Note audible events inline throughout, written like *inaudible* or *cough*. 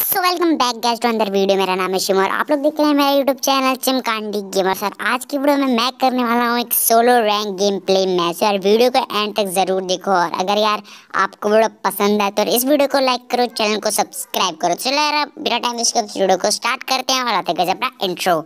so welcome back to another video मेरा नाम है शिमर आप लोग देख रहे हैं मेरा यूट्यूब चैनल चिमकांडी गेमर सर आज की वीडियो में मैं करने वाला हूँ एक solo rank game play match और वीडियो को एंड तक ज़रूर देखो और अगर यार आपको वीडियो पसंद है तो इस वीडियो को लाइक करो चैनल को सब्सक्राइब करो चलो यार बिना टाइम वीडियो को स्टार्ट करते हैं और आते गए अपना इंट्रो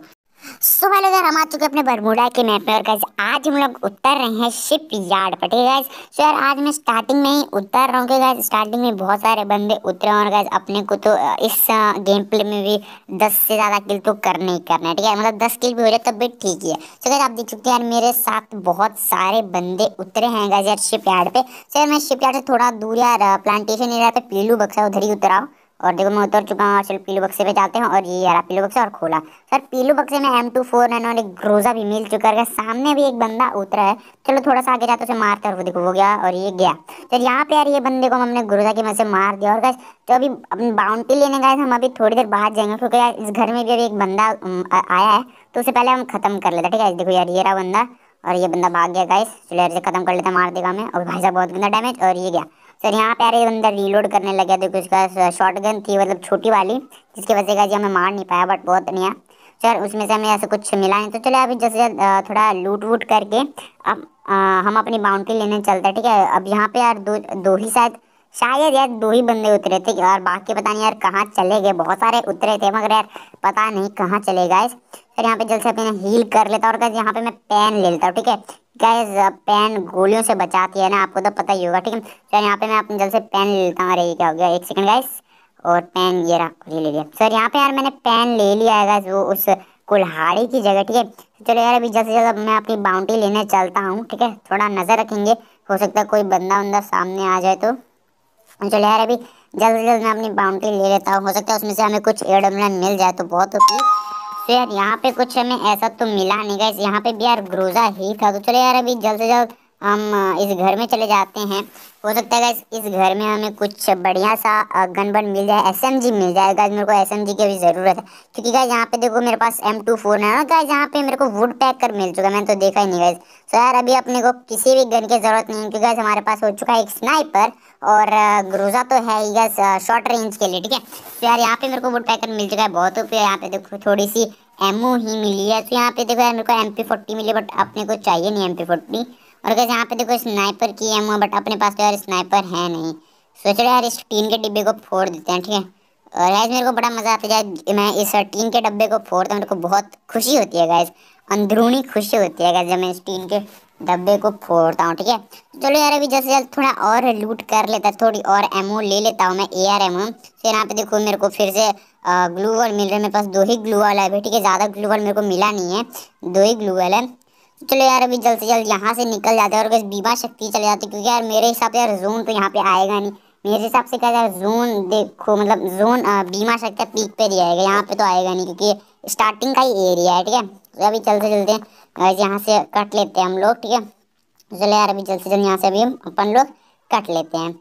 सुबह हम आ चुके अपने बरमूडा के नेट पर गाइज आज हम लोग उतर रहे हैं शिप यार्ड पर ठीक है सो यार आज मैं स्टार्टिंग में ही उतर रहा हूँ गाइज स्टार्टिंग में बहुत सारे बंदे उतरे और गज अपने को तो इस गेम प्ले में भी दस से ज़्यादा किल तो करने ही करना है ठीक है मतलब दस किल भी हो रहे तब भी ठीक ही है सो गाइज आप देख चुके हैं यार मेरे साथ बहुत सारे बंदे उतरे हैं गाइज यार शिप यार्ड पर सो यार मैं शिप यार्ड से थोड़ा दूर यार प्लांटेशन एरिया पर पीलू बक्सा उधर ही उतरा हूँ और देखो मैं उतर चुका हूँ चलो पीलू बक्से पे जाते हैं और ये यार पीलू बक्से और खोला सर पीलू बक्से में एम टू फोर नाइन और एक ग्रोजा भी मिल चुका है सामने भी एक बंदा उतरा है चलो थोड़ा सा आगे जाते उसे मारते तो और वो देखो वो गया और ये गया सर यहाँ पे यार ये बंदे को हमने ग्रोजा की मदद से मार दिया और गैस तो अभी अपनी बाउंड्री लेने गए हम अभी थोड़ी देर बाहर जाएंगे क्योंकि यार इस घर में भी अभी एक बंदा आया है तो उसे पहले हम खत्म कर लेते ठीक है देखो यार ये रहा बंदा और ये बंदा भाग गया गाइस चलो यार से खत्म कर लेते मार देगा हमें और भाई साहब बहुत गंदा डैमेज और ये गया सर यहाँ पे अरे बंदा रीलोड करने थे कुछ का शॉर्ट गन थी मतलब छोटी वाली जिसकी वजह से हमें मार नहीं पाया बट बहुत बढ़िया सर उसमें से हमें ऐसा कुछ मिला नहीं तो चले अभी जैसे थोड़ा लूट वूट करके अब हम अपनी बाउंड्री लेने चलते हैं ठीक है अब यहाँ पे यार दो दो ही शायद शायद यार दो ही बंदे उतरे थे और बाकी पता नहीं यार कहाँ चले गए बहुत सारे उतरे थे मगर यार पता नहीं कहाँ चले गए फिर यहाँ पे जल्द से अपने हील कर लेता और यहाँ पे मैं पेन ले लेता हूँ ठीक है गैस पेन गोलियों से बचाती है ना आपको तो पता ही होगा ठीक है सर यहाँ पे मैं अपने जल्द से पेन ले लेता हूँ अरे ये क्या हो गया एक सेकंड गैस और पेन ये रहा ये ले लिया सर यहाँ पे यार मैंने पेन ले लिया है गैस वो उस कुल्हाड़ी की जगह ठीक है चलो यार अभी जल्द से जल्द मैं अपनी बाउंड्री लेने चलता हूँ ठीक है थोड़ा नज़र रखेंगे हो सकता है कोई बंदा उंदा सामने आ जाए तो हम चले यार अभी जल्द से जल्द मैं अपनी बाउंड्री ले लेता हूँ हो सकता है उसमें से हमें कुछ एयर मिल जाए तो बहुत होती तो यार यहाँ पे कुछ हमें ऐसा तो मिला नहीं गया यहाँ पे भी यार ग्रोजा ही था तो चले यार अभी जल्द से जल्द हम इस घर में चले जाते हैं हो सकता है इस घर में हमें कुछ बढ़िया सा गन बन मिल जाए एस मिल जाए गाइज मेरे को एस की भी ज़रूरत है क्योंकि गाइज यहाँ पे देखो मेरे पास एम टू फोर है गाइज यहाँ पे मेरे को वुड पैक कर मिल चुका है मैंने तो देखा ही नहीं गाइज सो यार अभी अपने को किसी भी गन की ज़रूरत नहीं है क्योंकि गाइज हमारे पास हो चुका है एक स्नाइपर और ग्रोजा तो है ही गाइज शॉर्ट रेंज के लिए ठीक है तो यार यहाँ पे मेरे को वुड पैकर मिल चुका है बहुत फिर यहाँ पे देखो थोड़ी सी एमओ ही मिली है तो यहाँ पे देखो यार मेरे को एम पी फोर्टी मिली बट अपने को चाहिए नहीं एम पी फोर्टी और कैसे यहाँ पे देखो स्नाइपर की एम बट अपने पास तो यार स्नाइपर है नहीं सोच रहे यार इस टीन के डिब्बे को फोड़ देते हैं ठीक है और गैस मेरे को बड़ा मज़ा आता है मैं इस टीन के डब्बे को फोड़ता हूँ मेरे को बहुत खुशी होती है गैस अंदरूनी खुशी होती है गैस जब मैं इस टीन के डब्बे को फोड़ता हूँ ठीक है चलो यार अभी जल्द से जल्द थोड़ा और लूट कर लेता थोड़ी और एमओ ले लेता हूँ मैं ए आर एमओ फिर यहाँ पे देखो मेरे को फिर से ग्लूवल मिल रहा है मेरे पास दो ही ग्लूवल है ठीक है ज़्यादा ग्लूवल मेरे को मिला नहीं है दो ही ग्लूवल है चलो यार अभी जल्द से जल्द यहाँ से निकल जाते हैं और बस बीमा शक्ति चले जाते क्योंकि यार मेरे हिसाब से यार जोन तो यहाँ पे आएगा नहीं मेरे हिसाब से क्या यार जोन देखो मतलब जोन बीमा शक्ति पीक पे ही जाएगा यहाँ पे तो आएगा नहीं क्योंकि स्टार्टिंग का ही एरिया है ठीक है तो अभी चलते चलते यहाँ से कट लेते हैं हम लोग ठीक है तो चलो यार अभी जल्द से जल्द यहाँ से अभी हम अपन लोग कट लेते हैं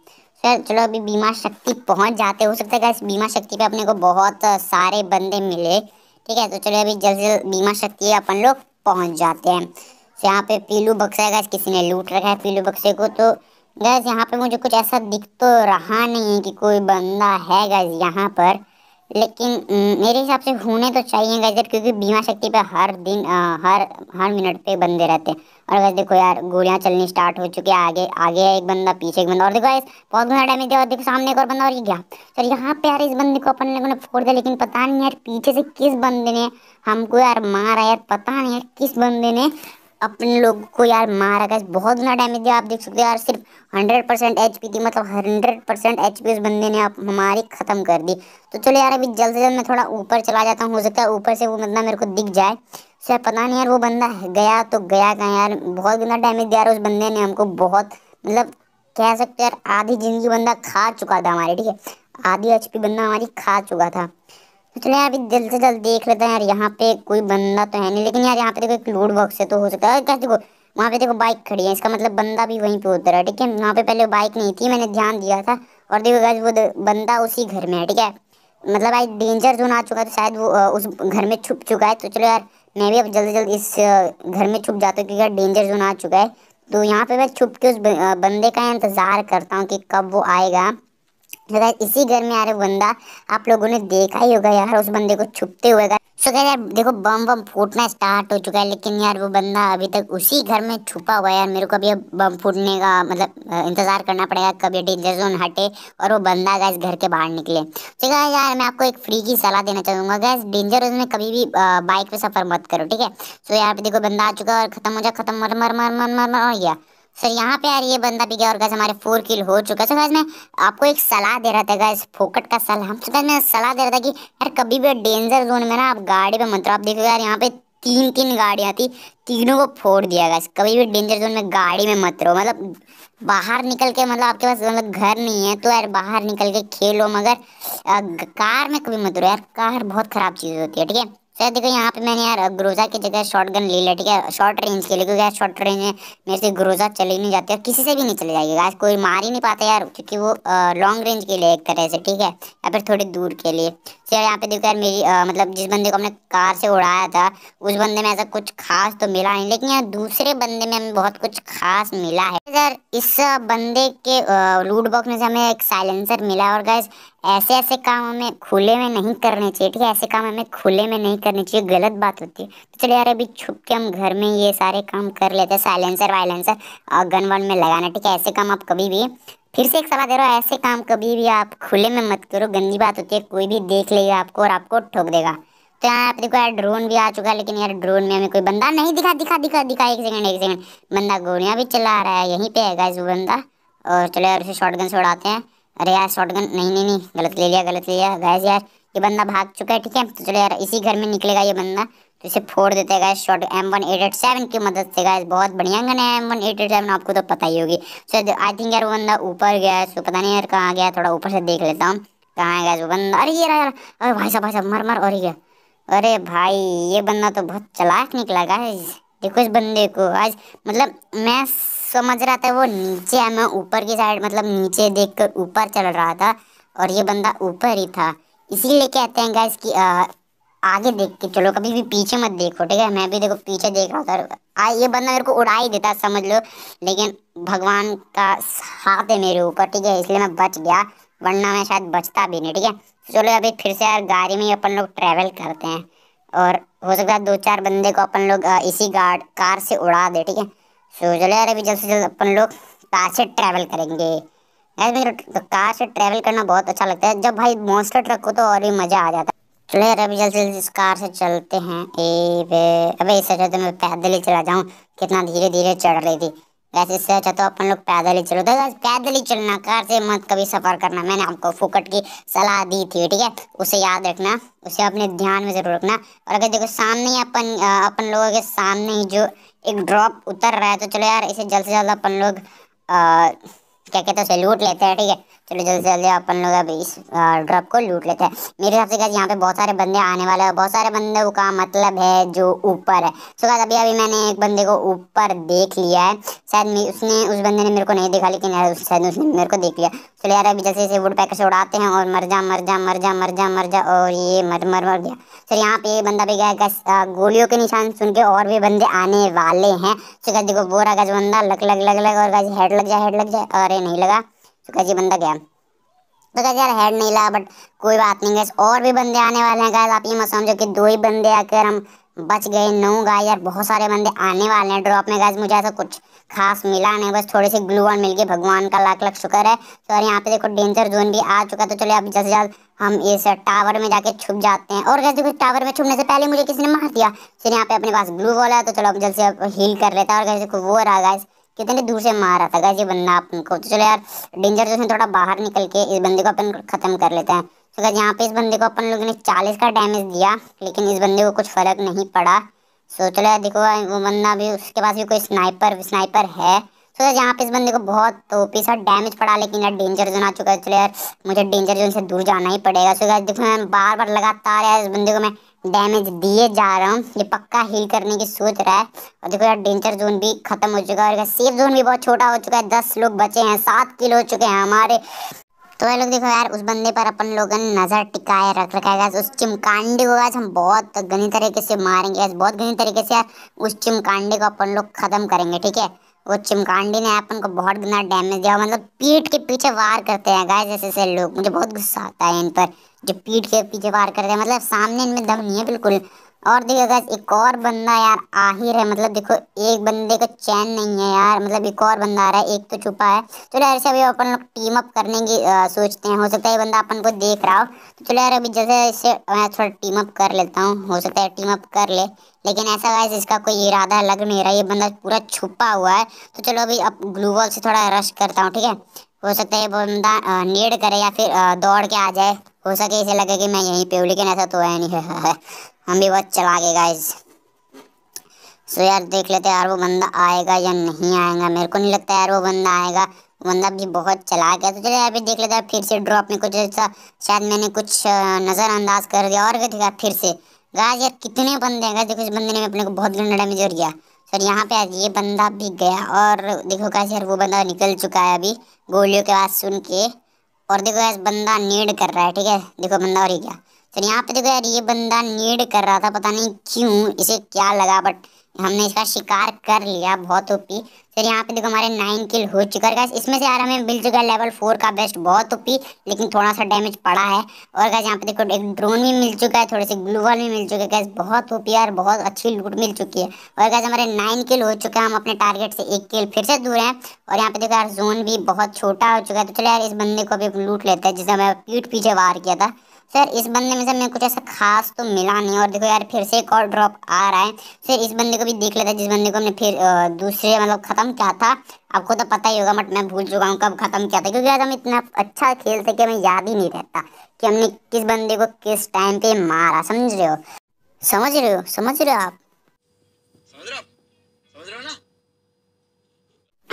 सर तो चलो अभी बीमा शक्ति पहुँच जाते हो सकता है इस बीमा शक्ति पर अपने को बहुत सारे बंदे मिले ठीक है तो चलो अभी जल्द से जल्द बीमा शक्ति अपन लोग पहुंच जाते हैं तो यहाँ पे पीलू बक्सा है गैस किसी ने लूट रखा है पीलू बक्से को तो गैस यहाँ पे मुझे कुछ ऐसा दिख तो रहा नहीं है कि कोई बंदा है गैस यहाँ पर लेकिन मेरे हिसाब से होने तो चाहिए गजर क्योंकि बीमा शक्ति पे हर दिन आ, हर हर मिनट पे बंदे रहते हैं और वैसे देखो यार गोलियां चलनी स्टार्ट हो चुकी है आगे आगे है एक बंदा पीछे एक बंदा और देखो गैस बहुत बड़ा डैमेज दिया और देखो सामने एक और बंदा और ये गया सर तो यहाँ पे यार इस बंदे को अपन लोगों ने फोड़ दिया लेकिन पता नहीं यार पीछे से किस बंदे ने हमको यार मारा यार पता नहीं यार किस बंदे ने अपन लोग को यार मारा गया बहुत गुना डैमेज दिया आप देख सकते हो यार सिर्फ हंड्रेड परसेंट एच थी मतलब हंड्रेड परसेंट एच उस बंदे ने आप हमारी ख़त्म कर दी तो चलो यार अभी जल्द से जल्द मैं थोड़ा ऊपर चला जाता हूँ हो सकता है ऊपर से वो बंदा मेरे को दिख जाए सो यार पता नहीं यार वो बंदा गया तो गया कहाँ यार बहुत गुना डैमेज दिया यार उस बंदे ने हमको बहुत मतलब कह सकते यार आधी ज़िंदगी बंदा खा चुका था हमारी ठीक है आधी एच बंदा हमारी खा चुका था चले यार अभी जल्द से जल्द देख लेते हैं यार यहाँ पे कोई बंदा तो है नहीं लेकिन यार यहाँ पे देखो एक लूट बॉक्स है तो हो सकता है क्या देखो वहाँ पे देखो बाइक खड़ी है इसका मतलब बंदा भी वहीं पे उतरा है ठीक है वहाँ पे पहले बाइक नहीं थी मैंने ध्यान दिया था और देखो गज वो बंदा उसी घर में है ठीक है मतलब भाई डेंजर जोन आ चुका है तो शायद वो उस घर में छुप चुका है तो चलो यार मैं भी अब जल्द से जल्द इस घर में छुप जाता हूँ क्योंकि यार डेंजर जोन आ चुका है तो यहाँ पे मैं छुप के उस बंदे का इंतज़ार करता हूँ कि कब वो आएगा तो इसी घर में यार बंदा आप लोगों ने देखा ही होगा यार उस बंदे को छुपते हुए सो so, यार देखो बम बम फूटना स्टार्ट हो चुका है लेकिन यार वो बंदा अभी तक उसी घर में छुपा हुआ है यार मेरे को अभी बम फूटने का मतलब इंतज़ार करना पड़ेगा कभी डेंजर जोन हटे और वो बंदा गैस घर के बाहर निकले तो so, यार मैं आपको एक फ्री की सलाह देना चाहूँगा गैस डेंजर जोन में कभी भी बाइक पर सफ़र मत करो ठीक है सो यार देखो बंदा आ चुका है और ख़त्म हो जाए ख़त्म मर मर मर मर मर मर हो गया सर यहाँ पे यार ये बंदा भी गया और गैस हमारे फोर किल हो चुका है सर मैं आपको एक सलाह दे रहा था गैस फोकट का सलाह हम सर तो मैं सलाह दे रहा था कि यार कभी भी डेंजर जोन में ना आप गाड़ी पे मत आप देखो यार यहाँ पे तीन तीन गाड़ियाँ थी तीनों को फोड़ दिया गया कभी भी डेंजर जोन में गाड़ी में मत रहो मतलब बाहर निकल के मतलब आपके पास मतलब घर नहीं है तो यार बाहर निकल के खेलो मगर कार में कभी मत रहो यार कार बहुत ख़राब चीज़ होती है ठीक है सर देखो यहाँ पे मैंने यार ग्रोजा की जगह शॉर्ट गन ले लिया ठीक है शॉर्ट रेंज के लिए क्योंकि यार शॉर्ट रेंज में मेरे से ग्रोजा चली नहीं जाती और किसी से भी नहीं चले जाएगी आज कोई मार ही नहीं पाता यार क्योंकि वो लॉन्ग रेंज के लिए एक तरह से ठीक है या फिर थोड़ी दूर के लिए सर यहाँ पे देखो यार मेरी आ, मतलब जिस बंदे को हमने कार से उड़ाया था उस बंदे में ऐसा कुछ खास तो मिला नहीं लेकिन यार दूसरे बंदे में हमें बहुत कुछ खास मिला है यार इस बंदे के लूट बॉक्स में से हमें एक साइलेंसर मिला और गैस ऐसे ऐसे काम हमें खुले में नहीं करने चाहिए ठीक है ऐसे काम हमें खुले में नहीं करने चाहिए गलत बात होती है तो चलिए यार अभी छुप के हम घर में ये सारे काम कर लेते हैं साइलेंसर वाइलेंसर और गन वन में लगाना ठीक है ऐसे काम आप कभी भी फिर से एक सलाह दे रहा हूँ ऐसे काम कभी भी आप खुले में मत करो गंदी बात होती है कोई भी देख लेगा आपको और आपको ठोक देगा तो यहाँ आप देखो यार ड्रोन भी आ चुका है लेकिन यार ड्रोन में हमें कोई बंदा नहीं दिखा दिखा दिखा दिखा एक सेकंड एक सेकंड बंदा गोलियाँ भी चला रहा है यहीं पे है गाइस वो बंदा और चलो यार उसे शॉर्ट से उड़ाते हैं अरे यार शॉटगन नहीं नहीं नहीं गलत ले लिया गलत ले लिया गैस यार ये बंदा भाग चुका है ठीक है तो चलो यार इसी घर में निकलेगा ये बंदा तो इसे फोड़ देते गए guys short M one eight eight seven की मदद से गैस बहुत बढ़िया गन है M one eight eight seven आपको तो पता ही होगी सो आई थिंक यार वो बंदा ऊपर गया है पता नहीं यार कहाँ गया थोड़ा ऊपर से देख लेता हूँ कहाँ है गैस वो बंदा अरे ये यार अरे भाई साहब भाई साहब मर मर और ही गया अरे भाई ये बंदा तो बहुत चलाक निकला गैस देखो इस बंदे को आज मतलब मैं समझ रहा था वो नीचे है मैं ऊपर की साइड मतलब नीचे देखकर ऊपर चल रहा था और ये बंदा ऊपर ही था इसीलिए कहते हैं गाइस कि आ, आगे देख के चलो कभी भी पीछे मत देखो ठीक है मैं भी देखो पीछे देख रहा था आ, ये बंदा मेरे को उड़ा ही देता समझ लो लेकिन भगवान का हाथ है मेरे ऊपर ठीक है इसलिए मैं बच गया वरना मैं शायद बचता भी नहीं ठीक है चलो अभी फिर से यार गाड़ी में ही अपन लोग ट्रैवल करते हैं और हो सकता है दो चार बंदे को अपन लोग इसी गाड़ कार से उड़ा दे ठीक है सो चले यार अभी जल्द से जल्द अपन लोग कार से ट्रैवल करेंगे यार मेरे तो कार से ट्रैवल करना बहुत अच्छा लगता है जब भाई मॉन्स्टर ट्रक को तो और ही मज़ा आ जाता है चलो यार अभी जल्द से जल्द इस कार से चलते हैं ए वे अबे इससे अच्छा तो मैं पैदल ही चला जाऊँ कितना धीरे धीरे चढ़ रही थी वैसे इससे अच्छा तो अपन लोग पैदल ही चलो तो पैदल ही चलना कार से मत कभी सफ़र करना मैंने आपको फुकट की सलाह दी थी ठीक है उसे याद रखना उसे अपने ध्यान में ज़रूर रखना और अगर देखो सामने ही अपन अपन लोगों के सामने ही जो एक ड्रॉप उतर रहा है तो चलो यार इसे जल्द से जल्द अपन लोग क्या कहते हैं लूट लेते हैं ठीक है चलो जल्दी से जल्दी अपन लोग अभी इस ड्रॉप को लूट लेते हैं मेरे हिसाब से गाइस यहाँ पे बहुत सारे बंदे आने वाले हैं बहुत सारे बंदे का मतलब है जो ऊपर है सो गाइस अभी अभी मैंने एक बंदे को ऊपर देख लिया है शायद उसने उस बंदे ने मेरे को नहीं देखा लेकिन यार शायद उसने मेरे को देख लिया चलो यार अभी जैसे जैसे वुड पैकर से उड़ाते हैं और मर जा मर जा मर जा मर जा मर जा और ये मर मर मर गया सर यहाँ पे बंदा भी गया गोलियों के निशान सुन के और भी बंदे आने वाले हैं सो गाइस देखो बोरा गज बंदा लग लग लग लग और गज हेड लग जाए हेड लग जाए अरे नहीं लगा तो कैसे बंदा गया तो कैसे यार हेड नहीं लगा बट कोई बात नहीं गैस और भी बंदे आने वाले हैं गाइस आप ये मत समझो कि दो ही बंदे आकर हम बच गए नौ गाइस यार बहुत सारे बंदे आने वाले हैं ड्रॉप में गाइस मुझे ऐसा कुछ खास मिला नहीं बस थोड़े से ग्लू वन मिल गए भगवान का लाख लाख शुक्र है तो और यहाँ पे देखो डेंजर जोन भी आ चुका तो चलो अब जल्द से जल्द हम इस टावर में जाके छुप जाते हैं और कैसे कुछ टावर में छुपने से पहले मुझे किसी ने मार दिया फिर यहाँ पे अपने पास ग्लू वॉल है तो चलो अब जल्द से हील कर लेता हैं और कैसे वो रहा गाइस कितने तो दूर से मार रहा था गाइस ये बंदा आपको को तो चलो यार डेंजर जोन से थोड़ा बाहर निकल के इस बंदे को अपन ख़त्म कर लेते हैं तो गाइस यहाँ पे इस बंदे को अपन लोगों ने चालीस का डैमेज दिया लेकिन इस बंदे को कुछ फ़र्क नहीं पड़ा सो तो चलो यार देखो वो बंदा भी उसके पास भी कोई स्नाइपर स्नाइपर है तो यार यहाँ पे इस बंदे को बहुत ओपी सा डैमेज पड़ा लेकिन यार डेंजर जोन आ चुका है चलो यार मुझे डेंजर जोन से दूर जाना ही पड़ेगा सो तो यार देखो मैं बार बार लगातार यार इस बंदे को मैं डैमेज दिए जा रहा हूँ ये पक्का हील करने की सोच रहा है और देखो यार डेंजर जोन भी खत्म हो चुका है और सेफ जोन भी बहुत छोटा हो चुका है दस लोग बचे हैं सात किल हो चुके हैं हमारे तो ये लोग देखो यार उस बंदे पर अपन लोगों ने नज़र टिकाए रख रखा है उस चिमकांडे को आज हम बहुत घनी तरीके से मारेंगे बहुत घनी तरीके से यार उस चिमकांडे को अपन लोग ख़त्म करेंगे ठीक है वो चिमकांडी ने अपन को बहुत गंदा डैमेज दिया मतलब पीठ के पीछे वार करते हैं गाय जैसे ऐसे लोग मुझे बहुत गुस्सा आता है इन पर जो पीठ के पीछे वार करते हैं मतलब सामने इनमें दम नहीं है बिल्कुल और देखो गैस एक और बंदा यार आ ही रहा है मतलब देखो एक बंदे का चैन नहीं है यार मतलब एक और बंदा आ रहा है एक तो छुपा है चलो यार अभी अपन लोग टीम अप करने की आ, सोचते हैं हो सकता है ये बंदा अपन को देख रहा हो तो चलो यार अभी जैसे इससे मैं थोड़ा टीम अप कर लेता हूँ हो सकता है टीम अप कर ले लेकिन ऐसा गैस इसका कोई इरादा लग नहीं रहा ये बंदा पूरा छुपा हुआ है तो चलो अभी अब ग्लू बॉल से थोड़ा रश करता हूँ ठीक है हो सकता है बंदा नेड करे या फिर दौड़ के आ जाए हो सके इसे लगे कि मैं यहीं पे हूँ लेकिन ऐसा तो है नहीं है *laughs* हम भी बहुत चला गए गाइज सो यार देख लेते यार वो बंदा आएगा या नहीं आएगा मेरे को नहीं लगता यार वो बंदा आएगा बंदा भी बहुत चला गया तो चलिए अभी देख लेते हैं फिर से ड्रॉप में कुछ ऐसा शायद मैंने कुछ नज़रअंदाज कर दिया और देखा फिर से गाज यार कितने बंदे हैं देखो इस बंदे ने अपने को बहुत गंदा डैमेज और किया सर यहाँ पे आज ये बंदा भी गया और देखो गाज यार वो बंदा निकल चुका है अभी गोलियों के बाद सुन के और देखो यार बंदा नीड कर रहा है ठीक है देखो बंदा और ये क्या सर यहाँ पे देखो यार ये बंदा नीड कर रहा था पता नहीं क्यों इसे क्या लगा बट हमने इसका शिकार कर लिया बहुत ओपी सर यहाँ पे देखो हमारे नाइन किल हो चुका है इसमें से यार हमें मिल चुका है लेवल फोर का बेस्ट बहुत ओपी लेकिन थोड़ा सा डैमेज पड़ा है और गैस यहाँ पे देखो एक ड्रोन भी मिल चुका है थोड़े से ग्लूवल भी मिल चुके हैं गैस बहुत ओपी यार बहुत अच्छी लूट मिल चुकी है और गैस हमारे नाइन किल हो चुका है हम अपने टारगेट से एक किल फिर से दूर हैं और यहाँ पे देखो यार जोन भी बहुत छोटा हो चुका है तो चलो यार इस बंदे को अभी लूट लेते हैं जिसे हमें पीठ पीछे वार किया था सर इस बंदे में सर मैं कुछ ऐसा खास तो मिला नहीं और देखो यार फिर से एक और ड्रॉप आ रहा है सर इस बंदे को भी देख लेता है जिस बंदे को हमने फिर दूसरे मतलब ख़त्म किया था आपको तो पता ही होगा बट मैं भूल चुका हूँ कब ख़त्म किया था क्योंकि आज हम इतना अच्छा खेलते कि हमें याद ही नहीं रहता कि हमने किस बंदे को किस टाइम पे मारा समझ रहे हो समझ रहे हो समझ रहे हो आप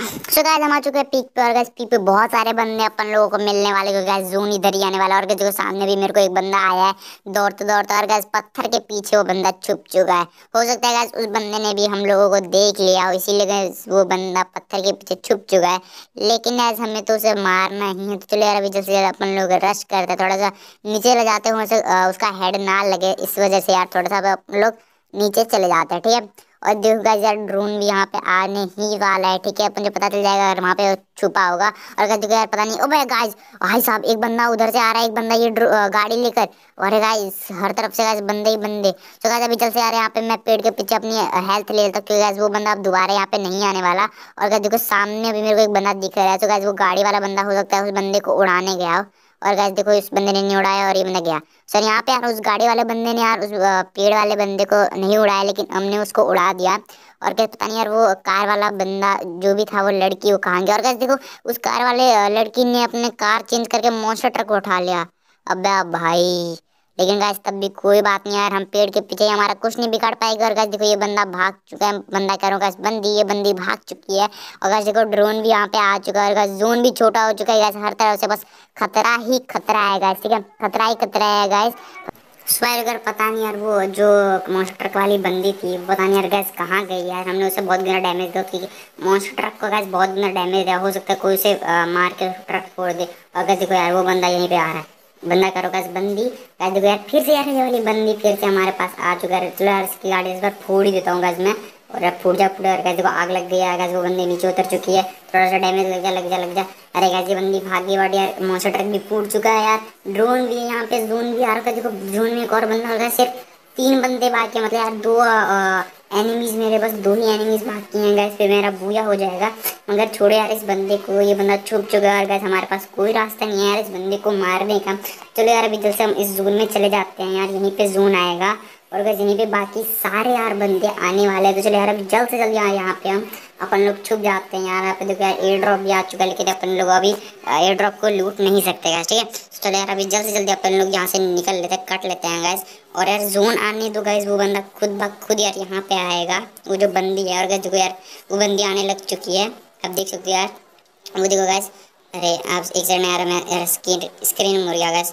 सो गाइस हम आ चुके हैं पीक पे और गाइस पीक पे बहुत सारे बंदे अपन लोगों को मिलने वाले को गाइस जून इधर ही आने वाला और जो सामने भी मेरे को एक बंदा आया है दौड़ते दौड़ते और गाइस पत्थर के पीछे वो बंदा छुप चुका है हो सकता है गाइस उस बंदे ने भी हम लोगों को देख लिया हो इसीलिए गाइस वो बंदा पत्थर के पीछे छुप चुका है लेकिन गाइस हमें तो उसे मारना ही है तो चलो यार अभी जल्द से जल्द अपन लोग रश करते हैं थोड़ा सा नीचे ले जाते हुए उसका हेड ना लगे इस वजह से यार थोड़ा सा अपन लोग नीचे चले जाते हैं ठीक है और देखो गाइस यार ड्रोन भी यहाँ पे आने ही वाला है ठीक है जो पता चल जाएगा अगर वहाँ पे छुपा होगा और अगर देखो यार पता नहीं ओ भाई गाइस भाई साहब एक बंदा उधर से आ रहा है एक बंदा ये गाड़ी लेकर अरे गाइस हर तरफ से गाइस बंदे ही बंदे तो गाइस अभी चल से आ रहे हैं यहाँ पे मैं पेड़ के पीछे अपनी हेल्थ ले लेता हूँ क्योंकि गाइस वो बंदा अब दोबारा यहाँ पे नहीं आने वाला और कहते देखो सामने अभी मेरे को एक बंदा दिख रहा है तो गाइस वो गाड़ी वाला बंदा हो सकता है उस बंदे को उड़ाने गया हो और गैस देखो इस बंदे ने नहीं उड़ाया और ये बंदा गया सर यहाँ पे यार उस गाड़ी वाले बंदे ने यार उस पेड़ वाले बंदे को नहीं उड़ाया लेकिन हमने उसको उड़ा दिया और गैस पता नहीं यार वो कार वाला बंदा जो भी था वो लड़की वो कहाँ गया और गैस देखो उस कार वाले लड़की ने अपने कार चेंज करके मोस्टर ट्रक उठा लिया अब भाई लेकिन गाइस तब भी कोई बात नहीं यार हम पेड़ के पीछे हमारा कुछ नहीं बिगाड़ पाएगा और गाइस देखो ये बंदा भाग चुका है बंदा कह रहा हूँ बंदी ये बंदी भाग चुकी है और गाइस देखो ड्रोन भी यहाँ पे आ चुका है और गाइस जोन भी छोटा हो चुका है गाइस हर तरह से बस खतरा ही खतरा है गाइस ठीक है खतरा ही खतरा है गाइस स्वैर अगर पता नहीं यार वो जो मॉन्स्टर ट्रक वाली बंदी थी पता नहीं यार गैस कहाँ गई यार हमने उसे बहुत गुना डैमेज दिया क्योंकि मॉन्स्टर ट्रक को गैस बहुत गुना डैमेज दिया हो सकता है कोई उसे मार के ट्रक फोड़ दे और गैस देखो यार वो बंदा यहीं पे आ रहा है बंदा करो गैस बंदी गैस देखो यार फिर से यार ये वाली बंदी फिर से हमारे पास आ चुका है चलो यार इसकी गाड़ी इस बार फोड़ ही देता हूँ गैस मैं और अब फूट जा फूट और गैस देखो आग लग गई है गैस वो बंदी नीचे उतर चुकी है थोड़ा सा डैमेज लग जा लग जा लग जा अरे गैस ये बंदी भागी वाड़ी यार मोटर ट्रक भी फूट चुका है यार ड्रोन भी है यहाँ पे जून भी आ रहा देखो जून में एक और बंदा होगा सिर्फ तीन बंदे बाकी मतलब यार दो एनिमीज़ मेरे बस दो ही एनिमीज़ बाकी हैं गैस फिर मेरा बूया हो जाएगा मगर छोड़े यार इस बंदे को ये बंदा छुप चुका है और गैस हमारे पास कोई रास्ता नहीं है यार इस बंदे को मारने का चलो यार अभी जल्द से हम इस जोन में चले जाते हैं यार यहीं पर जोन आएगा और अगर यहीं पे बाकी सारे यार बंदे आने वाले हैं तो चलो यार अभी जल्द से जल्द यहाँ यहाँ पे हम अपन लोग छुप जाते हैं यार यहाँ पे देखो यार एयर ड्रॉप भी आ चुका है लेकिन अपन लोग अभी एयर ड्रॉप को लूट नहीं सकते गैस ठीक है तो चलो यार अभी जल्द से जल्दी अपन लोग यहाँ से निकल लेते हैं कट लेते हैं गैस और यार जोन आने दो गैस वो बंदा खुद ब खुद यार यहाँ पे आएगा वो जो बंदी है और गैस देखो यार वो बंदी आने लग चुकी है अब देख सकते हो यार वो देखो गैस अरे आप एक साइड में यार मैं स्क्रीन स्क्रीन मुड़ गया गैस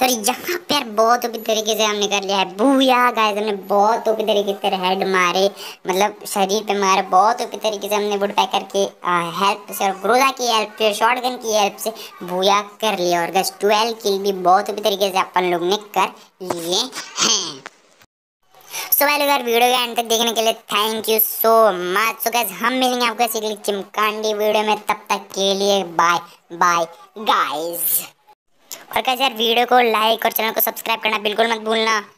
तो यहाँ पर बहुत ओपी तरीके से हमने कर लिया है भूया गाइस हमने बहुत ओपी तरीके से हेड मारे मतलब शरीर पे मारे बहुत ओपी तरीके से हमने वुड पैकर की हेल्प से और ग्रोजा की हेल्प से शॉर्ट गन की हेल्प से भूया कर लिया और गैस ट्वेल्व किल भी बहुत ओपी तरीके से अपन लोग ने कर लिए हैं सो so, अगर वीडियो के एंड तक देखने के लिए thank you so much so guys हम मिलेंगे आपको सीधे चिमकांडी वीडियो में तब तक के लिए बाय बाय गाइस और कैसे यार वीडियो को लाइक और चैनल को सब्सक्राइब करना बिल्कुल मत भूलना